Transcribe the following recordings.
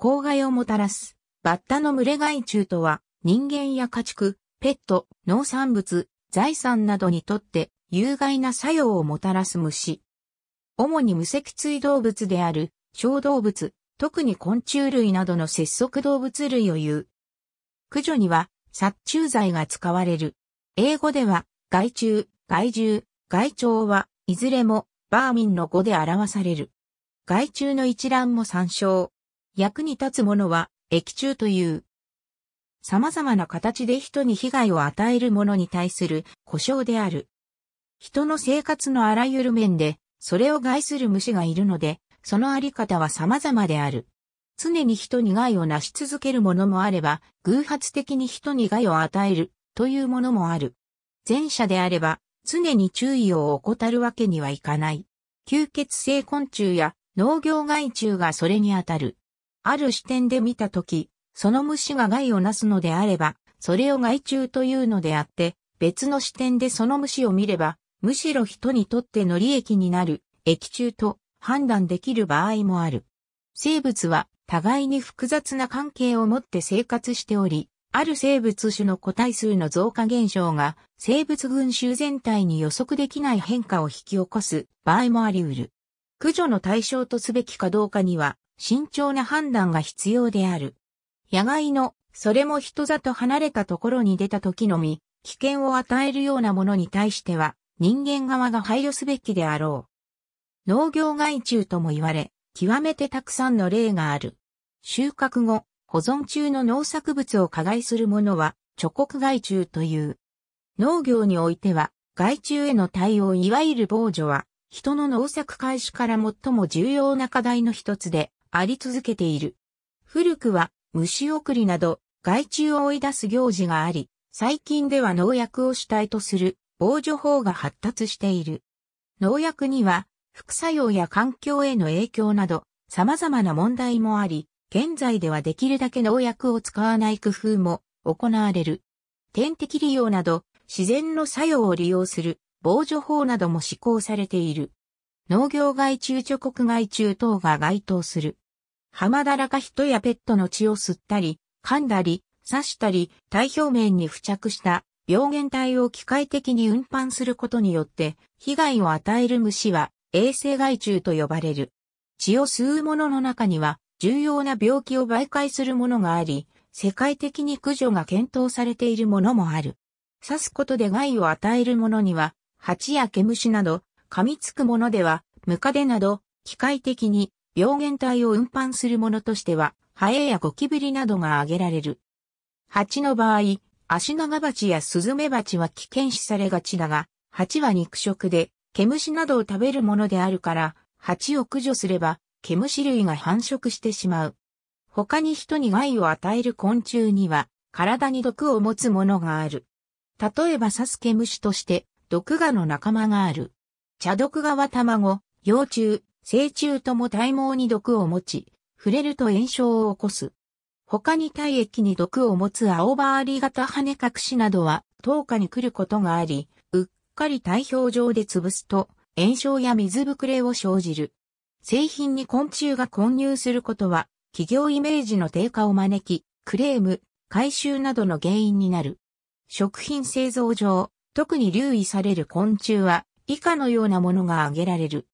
公害をもたらす。バッタの群れ害虫とは、人間や家畜、ペット、農産物、財産などにとって有害な作用をもたらす虫。主に無脊椎動物である小動物、特に昆虫類などの節足動物類を言う。駆除には殺虫剤が使われる。英語では害虫、害獣、害鳥はいずれもバーミンの語で表される。害虫の一覧も参照。役に立つものは、益虫という。様々な形で人に被害を与えるものに対する故障である。人の生活のあらゆる面で、それを害する虫がいるので、そのあり方は様々である。常に人に害をなし続けるものもあれば、偶発的に人に害を与えるというものもある。前者であれば、常に注意を怠るわけにはいかない。吸血性昆虫や農業害虫がそれにあたる。ある視点で見たとき、その虫が害をなすのであれば、それを害虫というのであって、別の視点でその虫を見れば、むしろ人にとっての利益になる、益虫と判断できる場合もある。生物は互いに複雑な関係を持って生活しており、ある生物種の個体数の増加現象が生物群衆全体に予測できない変化を引き起こす場合もあり得る。駆除の対象とすべきかどうかには慎重な判断が必要である。野外の、それも人里離れたところに出た時のみ、危険を与えるようなものに対しては、人間側が配慮すべきであろう。農業害虫とも言われ、極めてたくさんの例がある。収穫後、保存中の農作物を加害するものは、諸国害虫という。農業においては、害虫への対応いわゆる防除は、人の農作開始から最も重要な課題の一つで、あり続けている。古くは虫送りなど害虫を追い出す行事があり、最近では農薬を主体とする防除法が発達している。農薬には副作用や環境への影響など様々な問題もあり、現在ではできるだけ農薬を使わない工夫も行われる。点滴利用など自然の作用を利用する防除法なども施行されている。農業外虫諸国外虫等が該当する。浜だらか人やペットの血を吸ったり、噛んだり、刺したり、体表面に付着した病原体を機械的に運搬することによって、被害を与える虫は、衛生害虫と呼ばれる。血を吸うものの中には、重要な病気を媒介するものがあり、世界的に駆除が検討されているものもある。刺すことで害を与えるものには、蜂や毛虫など、噛みつくものでは、ムカデなど、機械的に病原体を運搬するものとしては、ハエやゴキブリなどが挙げられる。蜂の場合、アシナガバチやスズメバチは危険視されがちだが、蜂は肉食で、毛虫などを食べるものであるから、蜂を駆除すれば、毛虫類が繁殖してしまう。他に人に害を与える昆虫には、体に毒を持つものがある。例えばサスケムシとして、毒ガの仲間がある。茶毒側卵、幼虫、成虫とも体毛に毒を持ち、触れると炎症を起こす。他に体液に毒を持つ青バーリ型羽隠しなどは、糖化に来ることがあり、うっかり体表上で潰すと、炎症や水ぶくれを生じる。製品に昆虫が混入することは、企業イメージの低下を招き、クレーム、回収などの原因になる。食品製造上、特に留意される昆虫は、以下のようなものが挙げられる。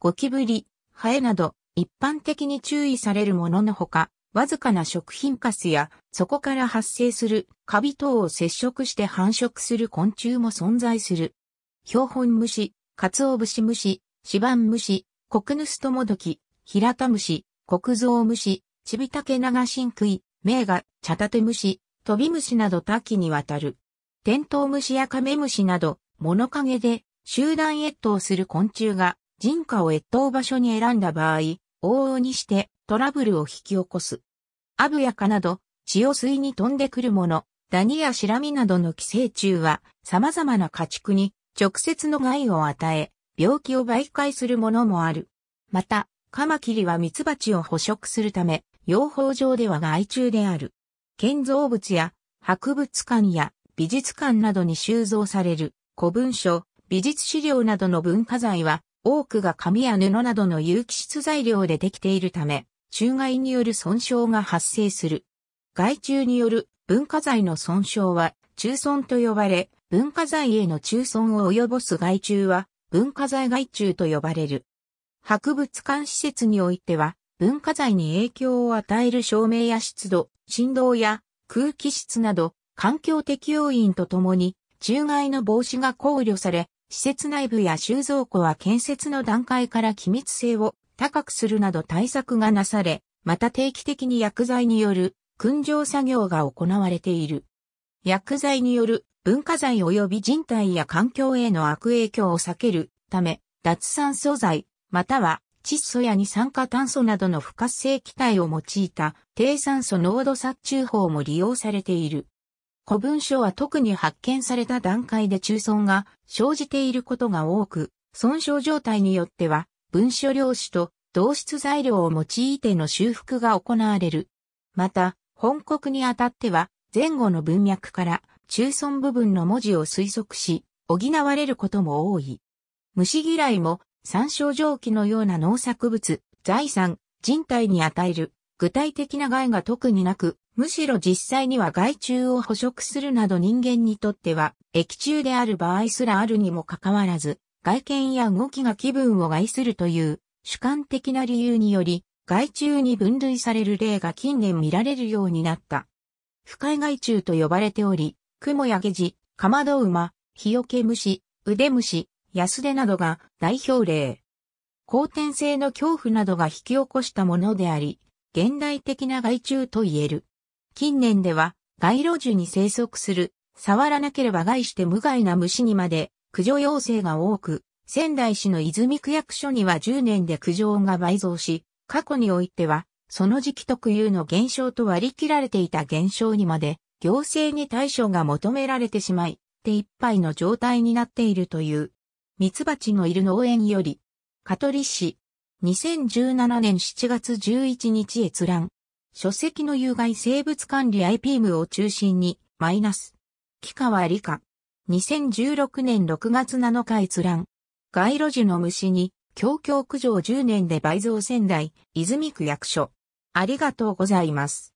ゴキブリ、ハエなど、一般的に注意されるもののほか、わずかな食品カスや、そこから発生するカビ等を接触して繁殖する昆虫も存在する。標本虫、カツオブシムシシバンムシ、コクヌストモドキ、ヒラタムシ、コクゾウムシ、チビタケナガシンクイ、メーガ、チャタテムシ、トビムシなど多岐にわたる。テントウムシやカメムシなど、物陰で集団越冬する昆虫が人家を越冬場所に選んだ場合、往々にしてトラブルを引き起こす。アブやカなど、血を吸いに飛んでくるもの、ダニやシラミなどの寄生虫は様々な家畜に直接の害を与え、病気を媒介するものもある。また、カマキリはミツバチを捕食するため、養蜂場では害虫である。建造物や博物館や美術館などに収蔵される古文書、美術資料などの文化財は多くが紙や布などの有機質材料でできているため、中外による損傷が発生する。害虫による文化財の損傷は中損と呼ばれ、文化財への中損を及ぼす害虫は文化財害虫と呼ばれる。博物館施設においては、文化財に影響を与える照明や湿度、振動や空気質など、環境適用因とともに、中外の防止が考慮され、施設内部や収蔵庫は建設の段階から機密性を高くするなど対策がなされ、また定期的に薬剤による燻蒸作業が行われている。薬剤による文化財及び人体や環境への悪影響を避けるため、脱酸素剤、または窒素や二酸化炭素などの不活性気体を用いた低酸素濃度殺虫法も利用されている。古文書は特に発見された段階で中損が生じていることが多く、損傷状態によっては、文書量子と同質材料を用いての修復が行われる。また、本国にあたっては、前後の文脈から中損部分の文字を推測し、補われることも多い。虫嫌いも、参照蒸気のような農作物、財産、人体に与える具体的な害が特になく、むしろ実際には害虫を捕食するなど人間にとっては、液中である場合すらあるにもかかわらず、外見や動きが気分を害するという主観的な理由により、害虫に分類される例が近年見られるようになった。不快害虫と呼ばれており、クモやゲジ、かまど馬、日よけ虫、腕虫、安手などが代表例。後天性の恐怖などが引き起こしたものであり、現代的な害虫と言える。近年では街路樹に生息する、触らなければ害して無害な虫にまで駆除要請が多く、仙台市の泉区役所には10年で苦情が倍増し、過去においては、その時期特有の減少と割り切られていた減少にまで、行政に対処が求められてしまい、手一杯の状態になっているという、蜜蜂のいる農園より、香取市、2017年7月11日閲覧、書籍の有害生物管理 IPM を中心に、マイナス。木川理科。2016年6月7日閲覧。街路樹の虫に、教教苦情10年で倍増仙台、泉区役所。ありがとうございます。